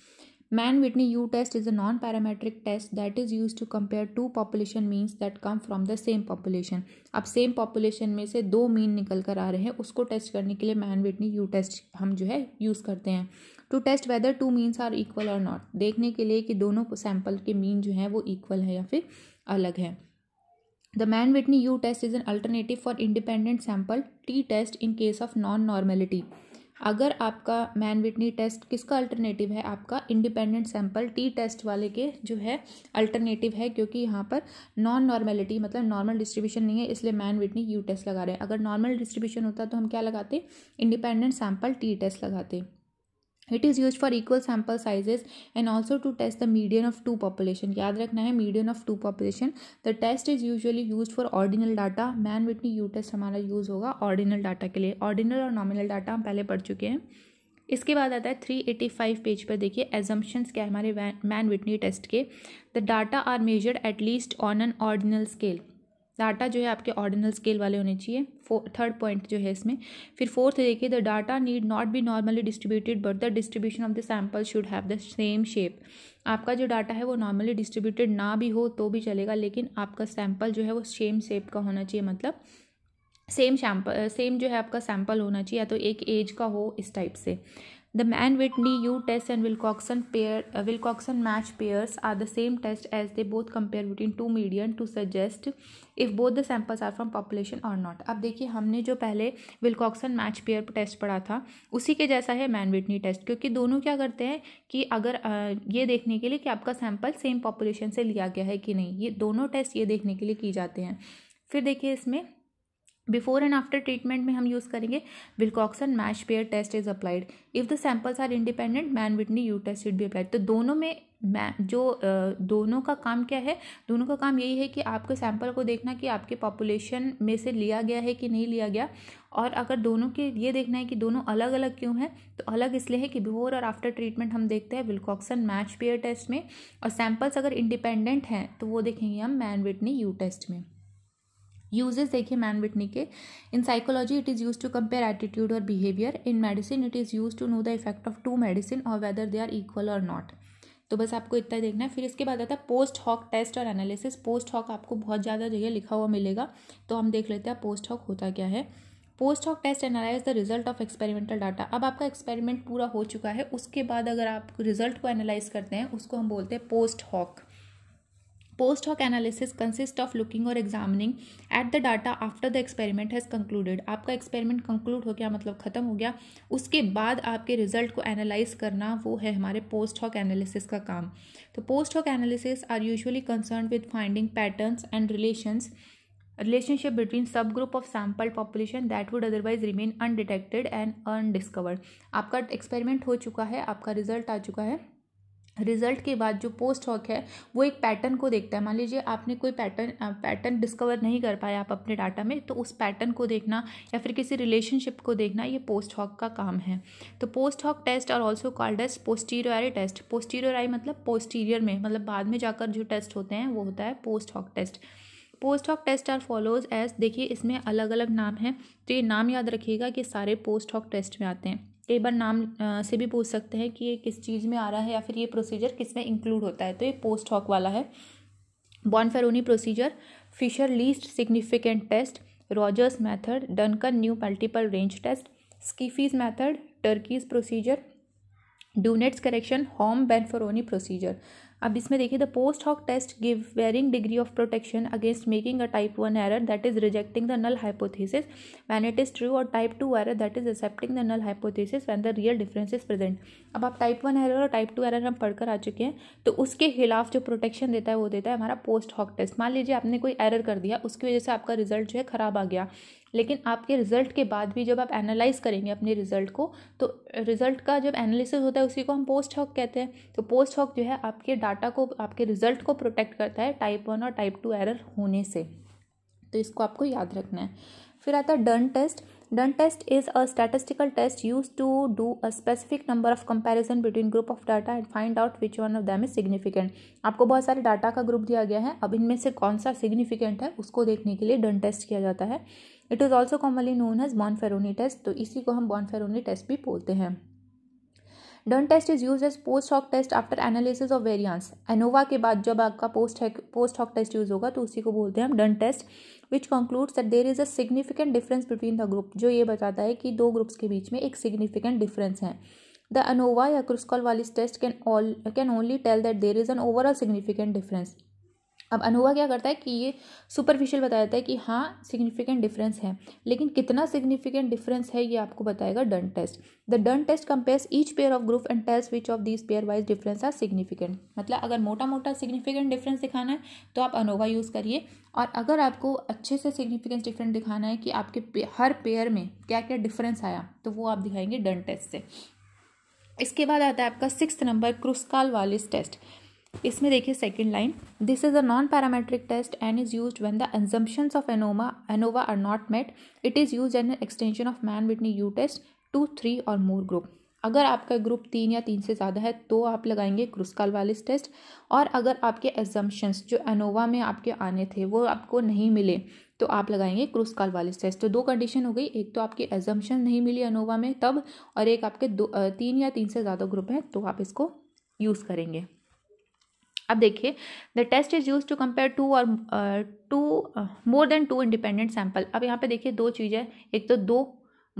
Mann Whitney U test is a non parametric test that is use to compare two population means that come from the same population अब सेम पॉपुलेशन में से दो मीन निकल कर आ रहे हैं उसको टेस्ट करने के लिए मैन विटनी यू टेस्ट हम जो है यूज़ करते हैं to test whether two means are equal और नॉट देखने के लिए कि दोनों सैम्पल के मीन जो हैं वो इक्वल है या फिर अलग है The Mann Whitney U test is an alternative for independent sample T test in case of non normality. अगर आपका मैन विटनी टेस्ट किसका अल्टरनेटिव है आपका इंडिपेंडेंट सैंपल टी टेस्ट वाले के जो है अल्टरनेटिव है क्योंकि यहाँ पर नॉन नॉर्मेलिटी मतलब नॉर्मल डिस्ट्रीब्यूशन नहीं है इसलिए मैन विटनी यू टेस्ट लगा रहे हैं अगर नॉर्मल डिस्ट्रीब्यूशन होता तो हम क्या लगाते इंडिपेंडेंट सैंपल टी टेस्ट लगाते it is use for equal sample sizes and also to test the median of two population याद रखना है median of two population the test is usually use for ordinal data Mann Whitney U test हमारा यूज़ होगा ऑर्डिनल डाटा के लिए ऑर्डिनल और नॉमिनल डाटा हम पहले पढ़ चुके हैं इसके बाद आता है थ्री एटी फाइव पेज पर देखिए एजम्पन्स क्या है हमारे मैन विटनी टेस्ट के the data are measured at least on an ordinal scale data जो है आपके ऑर्डिनल स्केल वाले होने चाहिए थर्ड पॉइंट जो है इसमें फिर फोर्थ देखिए the data need not be normally distributed but the distribution of the sample should have the same shape आपका जो डाटा है वो नॉर्मली डिस्ट्रीब्यूटेड ना भी हो तो भी चलेगा लेकिन आपका सैम्पल जो है वो सेम शेप का होना चाहिए मतलब सेम सैम्पल सेम जो है आपका सैम्पल होना चाहिए या तो एक एज का हो इस टाइप से the Mann Whitney U test and Wilcoxon pair Wilcoxon match pairs are the same test as they both compare between two median to suggest if both the samples are from population or not अब देखिए हमने जो पहले विलकॉक्सन मैच पेयर टेस्ट पढ़ा था उसी के जैसा है मैन विटनी टेस्ट क्योंकि दोनों क्या करते हैं कि अगर ये देखने के लिए कि आपका सैम्पल सेम पॉपुलेशन से लिया गया है कि नहीं ये दोनों टेस्ट ये देखने के लिए की जाते हैं फिर देखिए इसमें बिफोर एंड आफ्टर ट्रीटमेंट में हम यूज़ करेंगे Wilcoxon match pair test is applied if the samples are independent Mann Whitney U test is भी अप्लाइड तो दोनों में जो दोनों का काम क्या है दोनों का काम यही है कि आपके सैंपल को देखना कि आपके पॉपुलेशन में से लिया गया है कि नहीं लिया गया और अगर दोनों के ये देखना है कि दोनों अलग अलग क्यों हैं तो अलग इसलिए है कि बिफोर और आफ्टर ट्रीटमेंट हम देखते हैं विल्कॉक्सन मैच पेयर टेस्ट में और सैंपल्स अगर इंडिपेंडेंट हैं तो वो देखेंगे हम मैन विटनी यू टेस्ट में यूजेस देखिए मैन बिटनी के in psychology it is use to compare attitude और behaviour in medicine it is use to know the effect of two medicine और वेदर दे आर इक्वल और नॉट तो बस आपको इतना देखना है फिर इसके बाद आता है पोस्ट हॉक टेस्ट और एनालिसिस पोस्ट हॉक आपको बहुत ज़्यादा जगह लिखा हुआ मिलेगा तो हम देख लेते हैं पोस्ट हॉक होता क्या है post hoc test analyse the result of experimental data अब आपका एक्सपेरिमेंट पूरा हो चुका है उसके बाद अगर आप रिजल्ट को एनालाइज करते हैं उसको हम बोलते हैं post hoc post hoc analysis consist of looking और examining at the data after the experiment has concluded आपका एक्सपेरिमेंट कंक्लूड हो गया मतलब खत्म हो गया उसके बाद आपके रिजल्ट को एनालाइज करना वो है हमारे पोस्ट हॉक एनालिसिस का काम तो post hoc analysis are usually concern with finding patterns and relation relationship between sub group of sample population that would otherwise remain undetected and undiscovered आपका एक्सपेरिमेंट हो चुका है आपका रिजल्ट आ चुका है रिजल्ट के बाद जो पोस्ट हॉक है वो एक पैटर्न को देखता है मान लीजिए आपने कोई पैटर्न पैटर्न डिस्कवर नहीं कर पाया आप अपने डाटा में तो उस पैटर्न को देखना या फिर किसी रिलेशनशिप को देखना ये पोस्ट हॉक का काम है तो पोस्ट हॉक टेस्ट और also called as posterior test posterior आई मतलब पोस्टीरियर में मतलब बाद में जाकर जो टेस्ट होते हैं वो होता है post hoc test post hoc test are follows as देखिए इसमें अलग अलग नाम है तो ये नाम याद रखिएगा कि सारे पोस्ट हॉक टेस्ट में आते हैं कई बार नाम से भी पूछ सकते हैं कि ये किस चीज़ में आ रहा है या फिर ये प्रोसीजर किस में इंक्लूड होता है तो ये पोस्ट हॉक वाला है Bonferroni procedure Fisher least significant test Rogers method Duncan new multiple range test Scheffe's method Tukey's procedure Dunnett's correction Holm Bonferroni procedure अब इसमें देखिए the post hoc test give varying degree of protection against making a type one error that is rejecting the null hypothesis when it is true और type two error that is accepting the null hypothesis when the real difference is present अब आप टाइप वन एरर और टाइप टू एरर हम पढ़कर आ चुके हैं तो उसके खिलाफ जो प्रोटेक्शन देता है वो देता है हमारा पोस्ट हॉक टेस्ट मान लीजिए आपने कोई एरर कर दिया उसकी वजह से आपका रिजल्ट जो है ख़राब आ गया लेकिन आपके रिजल्ट के बाद भी जब आप एनालाइज करेंगे अपने रिजल्ट को तो रिजल्ट का जब एनालिसिस होता है उसी को हम पोस्ट हॉक कहते हैं तो पोस्ट हॉक जो है आपके डाटा को आपके रिजल्ट को प्रोटेक्ट करता है टाइप वन और टाइप टू एरर होने से तो इसको आपको याद रखना है फिर आता है Dunn test Dunn test is a statistical test use to do a specific number of comparison between group of data and find out which one of them is significant आपको बहुत सारे डाटा का ग्रुप दिया गया है अब इनमें से कौन सा सिग्निफिकेंट है उसको देखने के लिए डन टेस्ट किया जाता है it is also commonly known as Bonferroni test तो इसी को हम बॉन फेरोनी टेस्ट भी बोलते हैं Dunn test is use as post hoc test after analysis of variance ANOVA के बाद जब आपका post post hoc test use होगा तो उसी को बोलते हैं हम Dunn test which concludes that there is a significant difference between the group जो ये बताता है कि दो ग्रुप्स के बीच में एक सिग्निफिकेंट डिफरेंस है द अनोवा या क्रिस्कॉल वाली test can all can only tell that there is an overall significant difference अब अनोवा क्या करता है कि ये सुपरफिशियल बता देता है कि हाँ सिग्निफिकेंट डिफरेंस है लेकिन कितना सिग्निफिकेंट डिफरेंस है ये आपको बताएगा Dunn test the Dunn test compares each pair of group and test which of this pair wise difference are significant मतलब अगर मोटा मोटा सिग्निफिकेंट डिफरेंस दिखाना है तो आप अनोवा यूज़ करिए और अगर आपको अच्छे से सिग्निफिकेंस डिफरेंट दिखाना है कि आपके हर पेयर में क्या क्या डिफरेंस आया तो वो आप दिखाएंगे डन टेस्ट से इसके बाद आता है आपका six number Kruskal Wallis test इसमें देखिए second line this is a non parametric test and is use when the assumptions of ANOVA ANOVA are not met it is use an extension of Mann Whitney U test to three और मोर ग्रुप अगर आपका ग्रुप तीन या तीन से ज़्यादा है तो आप लगाएंगे क्रुस्काल वालिस टेस्ट और अगर आपके एग्जम्पन्स जो एनोवा में आपके आने थे वो आपको नहीं मिले तो आप लगाएंगे क्रुस्काल वालिस टेस्ट तो दो कंडीशन हो गई एक तो आपकी एग्जम्पन नहीं मिली एनोवा में तब और एक आपके दो तीन या तीन से ज़्यादा ग्रुप हैं तो आप इसको यूज़ करेंगे अब देखिए the test is use to compare two और two more than two independent sample अब यहाँ पे देखिए दो चीज़ है एक तो दो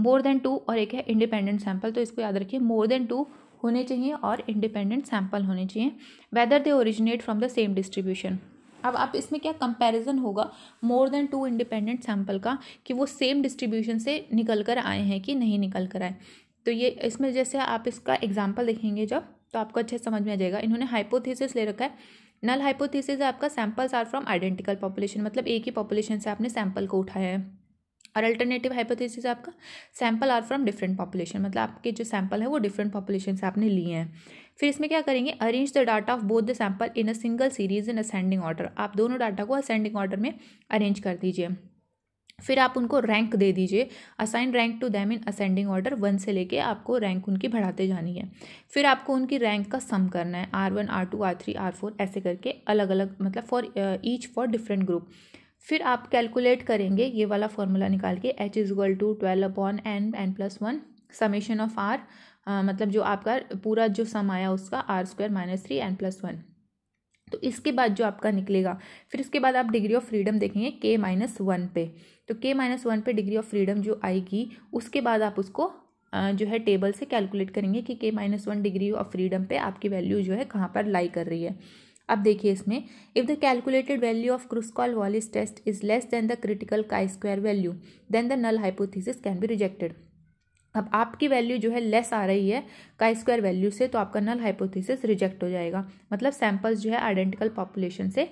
मोर देन टू और एक है इंडिपेंडेंट सैम्पल तो इसको याद रखिए मोर देन टू होने चाहिए और इंडिपेंडेंट सैम्पल होने चाहिए whether they originate from the same distribution अब आप इसमें क्या कंपैरिजन होगा more than two independent sample का कि वो सेम डिस्ट्रीब्यूशन से निकल कर आए हैं कि नहीं निकल कर आए तो ये इसमें जैसे आप इसका एग्जाम्पल देखेंगे जब तो आपको अच्छे समझ में आ जाएगा इन्होंने हाइपोथीसिस ले रखा है नल हाइपोथीसिस है आपका samples are from identical population मतलब एक ही पॉपुलेशन से आपने सैम्पल को उठाया है और अल्टरनेटिव हाइपोथीसिस आपका sample are from different population मतलब आपके जो सैम्पल है वो डिफरेंट पॉपुलेशन से आपने लिए हैं फिर इसमें क्या करेंगे arrange the data of both the sample in a single series in ascending order आप दोनों डाटा को असेंडिंग ऑर्डर में अरेंज कर दीजिए फिर आप उनको रैंक दे दीजिए assign rank to them in ascending order one से लेके आपको रैंक उनकी बढ़ाते जानी है फिर आपको उनकी रैंक का सम करना है R one R two R three R four ऐसे करके अलग अलग मतलब for each for different group फिर आप कैलकुलेट करेंगे ये वाला फॉर्मूला निकाल के H is equal to twelve upon N N plus one summation of R मतलब जो आपका पूरा जो सम आया उसका R square minus three N plus one तो इसके बाद जो आपका निकलेगा फिर उसके बाद आप डिग्री ऑफ फ्रीडम देखेंगे के माइनस वन पे तो के माइनस वन पे डिग्री ऑफ फ्रीडम जो आएगी उसके बाद आप उसको जो है टेबल से कैलकुलेट करेंगे कि K minus one degree of freedom पे आपकी वैल्यू जो है कहाँ पर लाई कर रही है अब देखिए इसमें if the calculated value of Kruskal Wallis test is less than the critical chi square value then the null hypothesis can be rejected अब आपकी वैल्यू जो है लेस आ रही है का स्क्वायर वैल्यू से तो आपका नल हाइपोथेसिस रिजेक्ट हो जाएगा मतलब सैंपल्स जो है आइडेंटिकल पॉपुलेशन से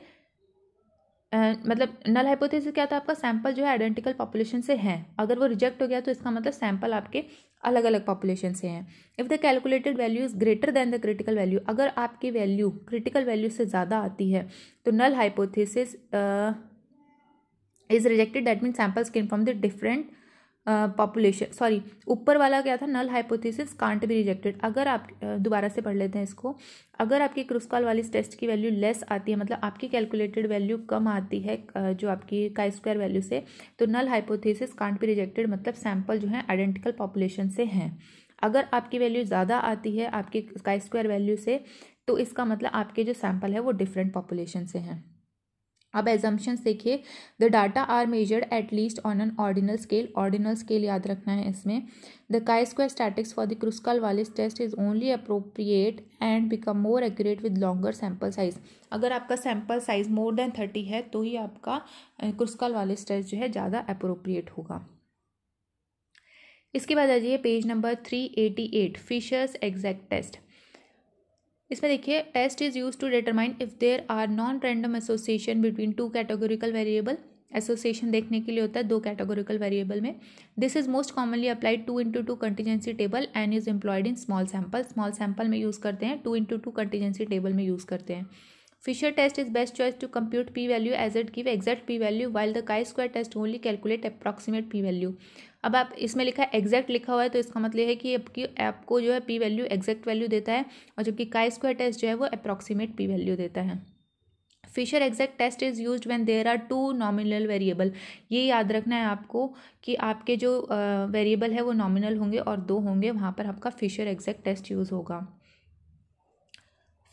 आ, मतलब नल हाइपोथेसिस क्या था आपका सैंपल जो है आइडेंटिकल पॉपुलेशन से है अगर वो रिजेक्ट हो गया तो इसका मतलब सैंपल आपके अलग अलग पॉपुलेशन से हैं if the calculated value is greater than the critical value अगर आपकी वैल्यू क्रिटिकल वैल्यू से ज़्यादा आती है तो null hypothesis is rejected that mean samples can from the different population sorry ऊपर वाला क्या था null hypothesis can't be rejected अगर आप दोबारा से पढ़ लेते हैं इसको अगर आपकी क्रुस्कॉल वाली टेस्ट की वैल्यू लेस आती है मतलब आपकी कैलकुलेटेड वैल्यू कम आती है जो आपकी का स्क्वायर वैल्यू से तो null hypothesis can't be rejected मतलब सैंपल जो है आइडेंटिकल पॉपुलेशन से हैं अगर आपकी वैल्यू ज़्यादा आती है आपकी काई स्क्वायर वैल्यू से तो इसका मतलब आपके जो सैंपल है वो डिफरेंट पॉपुलेशन से हैं अब एजम्पन देखिए the data are measured at least on an ordinal scale ordinal scale याद रखना है इसमें the chi statistics for the Kruskal वाले test is only appropriate and become more accurate with longer sample size अगर आपका sample size more than thirty है तो ही आपका क्रुस्कल वाले टेस्ट जो है ज़्यादा अप्रोप्रिएट होगा इसके बाद आ जाइए page number three eighty eight Fisher's exact test इसमें देखिए test is use to determine if there are non random association between two categorical variable एसोसिएशन देखने के लिए होता है दो कैटेगोरिकल वेरिएबल में this is most commonly applied two into two contingency table and is employed in small sample small sample में यूज़ करते हैं two into two contingency table में यूज़ करते हैं Fisher test is best choice to compute P value as it give exact P value while the chi square test only calculate approximate P value अब आप इसमें लिखा है एग्जैक्ट लिखा हुआ है तो इसका मतलब है कि आपकी आपको जो है पी वैल्यू एग्जैक्ट वैल्यू देता है और जबकि काय स्क्वायर टेस्ट जो है वो अप्रॉक्सीमेट पी वैल्यू देता है Fisher exact test is use when there are two nominal variable ये याद रखना है आपको कि आपके जो वेरिएबल है वो नॉमिनल होंगे और दो होंगे वहाँ पर आपका फिशर एग्जैक्ट टेस्ट यूज़ होगा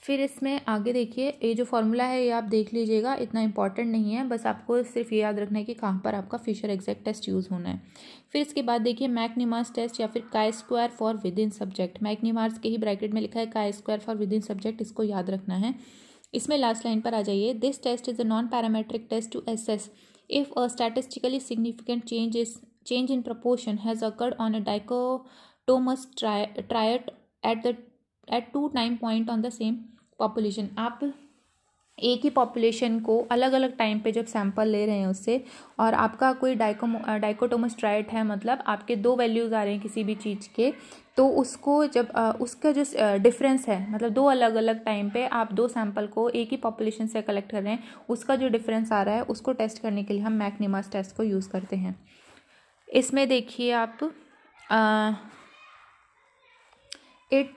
फिर इसमें आगे देखिए ये जो फॉर्मूला है ये आप देख लीजिएगा इतना इंपॉर्टेंट नहीं है बस आपको सिर्फ ये याद रखना है कि कहाँ पर आपका फिशर एग्जैक्ट टेस्ट यूज़ होना है फिर इसके बाद देखिए मैकनिमार्स टेस्ट या फिर chi square for within subject McNemar's के ही ब्रैकेट में लिखा है chi square for within subject इसको याद रखना है इसमें लास्ट लाइन पर आ जाइए this test is a non parametric test to as if a statistically significant change is change in proportion has occurred on a dichotomous tri triad at the at two time point on the same population आप एक ही पॉपुलेशन को अलग अलग टाइम पे जब सैंपल ले रहे हैं उससे और आपका कोई डाइको डाइकोटोमस ट्राइट है मतलब आपके दो वैल्यूज़ आ रहे हैं किसी भी चीज़ के तो उसको जब उसका जो डिफरेंस है मतलब दो अलग अलग टाइम पे आप दो सैंपल को एक ही पॉपुलेशन से कलेक्ट कर रहे हैं उसका जो डिफरेंस आ रहा है उसको टेस्ट करने के लिए हम मैकनीमास टेस्ट को यूज़ करते हैं इसमें देखिए आप it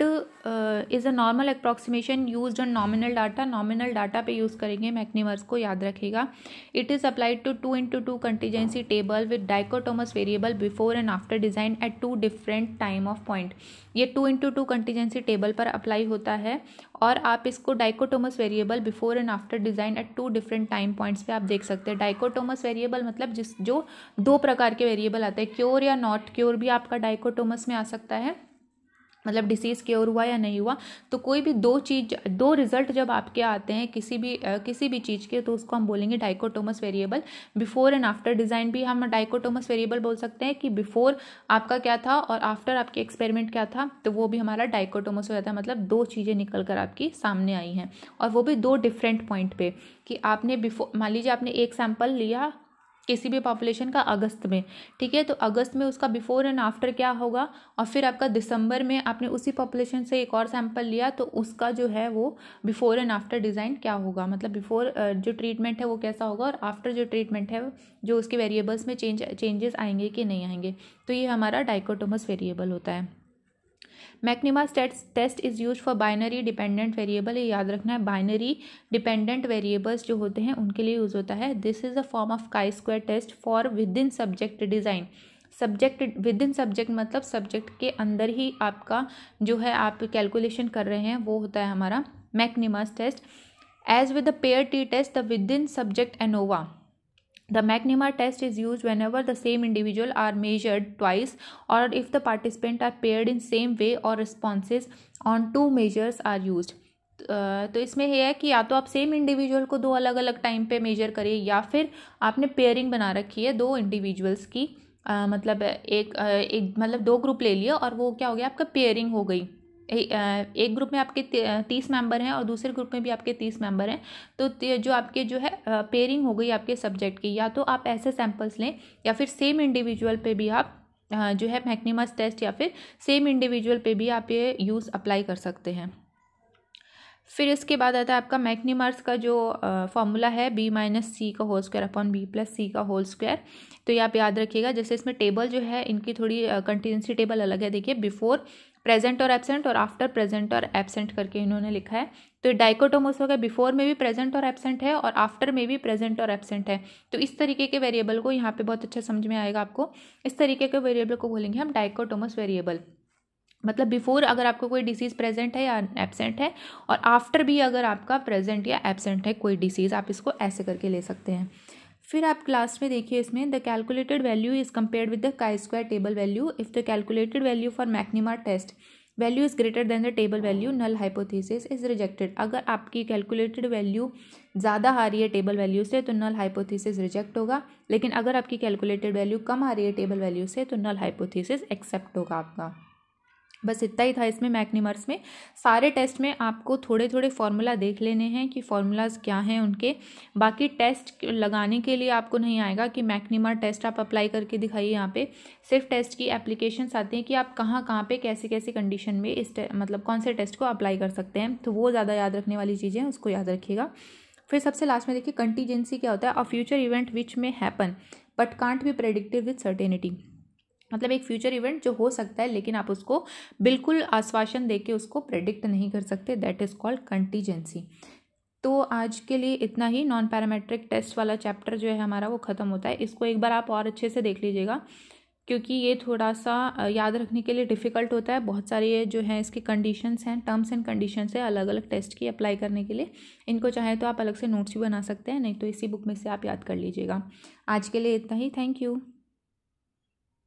is a normal approximation use on nominal data nominal data पे यूज़ करेंगे मैकनिवर्स को याद रखेगा it is applied to two into two contingency table with dichotomous variable before and after design at two different time of point ये two into two contingency table पर अप्लाई होता है और आप इसको dichotomous variable before and after design at two different time points पे आप देख सकते हैं डाइकोटोमस वेरिएबल मतलब जिस जो दो प्रकार के वेरिएबल आते हैं क्योर या नॉट क्योर भी आपका डाइकोटोमस में आ सकता है मतलब डिसीज़ क्योर हुआ या नहीं हुआ तो कोई भी दो चीज दो रिजल्ट जब आपके आते हैं किसी भी आ, किसी भी चीज़ के तो उसको हम बोलेंगे dichotomous variable before and after design भी हम डाइकोटोमस वेरिएबल बोल सकते हैं कि बिफोर आपका क्या था और आफ्टर आपके एक्सपेरिमेंट क्या था तो वो भी हमारा डाइकोटोमस हो जाता है मतलब दो चीज़ें निकल कर आपकी सामने आई हैं और वो भी दो डिफरेंट पॉइंट पर कि आपने बिफोर मान लीजिए आपने एक सैम्पल लिया किसी भी पॉपुलेशन का अगस्त में ठीक है तो अगस्त में उसका बिफोर एंड आफ्टर क्या होगा और फिर आपका दिसंबर में आपने उसी पॉपुलेशन से एक और सैंपल लिया तो उसका जो है वो बिफोर एंड आफ्टर डिज़ाइन क्या होगा मतलब बिफोर जो ट्रीटमेंट है वो कैसा होगा और आफ्टर जो ट्रीटमेंट है जो उसके वेरिएबल्स में चेंज चेंजेस आएंगे कि नहीं आएंगे तो ये हमारा डाइकोटोमस वेरिएबल होता है McNemar test is use for binary dependent variable ये याद रखना है बाइनरी डिपेंडेंट वेरिएबल्स जो होते हैं उनके लिए यूज़ होता है this is a form of chi square test for within subject design subject within subject मतलब सब्जेक्ट के अंदर ही आपका जो है आप कैलकुलेशन कर रहे हैं वो होता है हमारा McNemar's test as with the pair T test the within subject ANOVA The McNamara test is used whenever the same individual are measured twice or if the participant are paired in same way or responses on two measures are used. तो इसमें यह है कि या तो आप सेम इंडिविजुअल को दो अलग अलग टाइम पे मेजर करिए या फिर आपने पेयरिंग बना रखी है दो इंडिविजुअल्स की आ, मतलब एक, एक मतलब दो ग्रुप ले लिया और वो क्या हो गया आपका पेयरिंग हो गई एक ग्रुप में आपके तीस मेंबर हैं और दूसरे ग्रुप में भी आपके तीस मेंबर हैं तो जो आपके जो है पेयरिंग हो गई आपके सब्जेक्ट की या तो आप ऐसे सैम्पल्स लें या फिर सेम इंडिविजुअल पे भी आप जो है मैकनीमस टेस्ट या फिर सेम इंडिविजुअल पे भी आप ये यूज़ अप्लाई कर सकते हैं फिर इसके बाद आता है आपका मैकनीमर्स का जो फॉर्मूला है बी माइनस सी का whole square upon B plus C का होल स्क्वायर तो ये आप याद रखिएगा जैसे इसमें टेबल जो है इनकी थोड़ी कंटिन्यूसी टेबल अलग है देखिए बिफोर प्रेजेंट और एबसेंट और आफ्टर प्रेजेंट और एबसेंट करके इन्होंने लिखा है तो डाइकोटोमस हो गया बिफोर में भी प्रेजेंट और एबसेंट है और आफ्टर में भी प्रेजेंट और एबसेंट है तो इस तरीके के वेरिएबल को यहाँ पे बहुत अच्छा समझ में आएगा आपको इस तरीके के वेरिएबल को बोलेंगे हम डाइकोटोमस वेरिएबल मतलब बिफोर अगर आपको कोई डिसीज़ प्रेजेंट है या एबसेंट है और आफ्टर भी अगर आपका प्रेजेंट या एबसेंट है कोई डिसीज़ आप इसको ऐसे करके ले सकते हैं फिर आप क्लास में देखिए इसमें the calculated value is compare with the का square table value if the calculated value for मैक्निमा test value is greater than the table value null hypothesis is rejected अगर आपकी कैलकुलेटेड वैल्यू ज़्यादा आ रही है टेबल वैल्यू से तो नल हाइपोथीसिस रिजेक्ट होगा लेकिन अगर आपकी कैलकुलेटेड वैल्यू कम आ रही है टेबल वैल्यू से तो नल हाइपोथीसिस एक्सेप्ट होगा आपका बस इतना ही था इसमें मैकनीमर्स में सारे टेस्ट में आपको थोड़े थोड़े फार्मूला देख लेने हैं कि फार्मूलाज क्या हैं उनके बाकी टेस्ट लगाने के लिए आपको नहीं आएगा कि मैकनीमर टेस्ट आप अप्लाई करके दिखाइए यहाँ पे सिर्फ टेस्ट की एप्लीकेशन आती हैं कि आप कहाँ कहाँ पे कैसे कैसे कंडीशन में इस मतलब कौन से टेस्ट को अप्लाई कर सकते हैं तो वो ज़्यादा याद रखने वाली चीज़ें उसको याद रखिएगा फिर सबसे लास्ट में देखिए कंटीजेंसी क्या होता है a future event which may happen but can't be predicted with certainty मतलब एक फ्यूचर इवेंट जो हो सकता है लेकिन आप उसको बिल्कुल आश्वासन दे के उसको प्रेडिक्ट नहीं कर सकते दैट इज़ कॉल्ड कंटीजेंसी तो आज के लिए इतना ही नॉन पैरामेट्रिक टेस्ट वाला चैप्टर जो है हमारा वो ख़त्म होता है इसको एक बार आप और अच्छे से देख लीजिएगा क्योंकि ये थोड़ा सा याद रखने के लिए डिफ़िकल्ट होता है बहुत सारे जो हैं इसके कंडीशंस हैं टर्म्स एंड कंडीशंस हैं अलग अलग टेस्ट की अप्लाई करने के लिए इनको चाहे तो आप अलग से नोट्स भी बना सकते हैं नहीं तो इसी बुक में से आप याद कर लीजिएगा आज के लिए इतना ही थैंक यू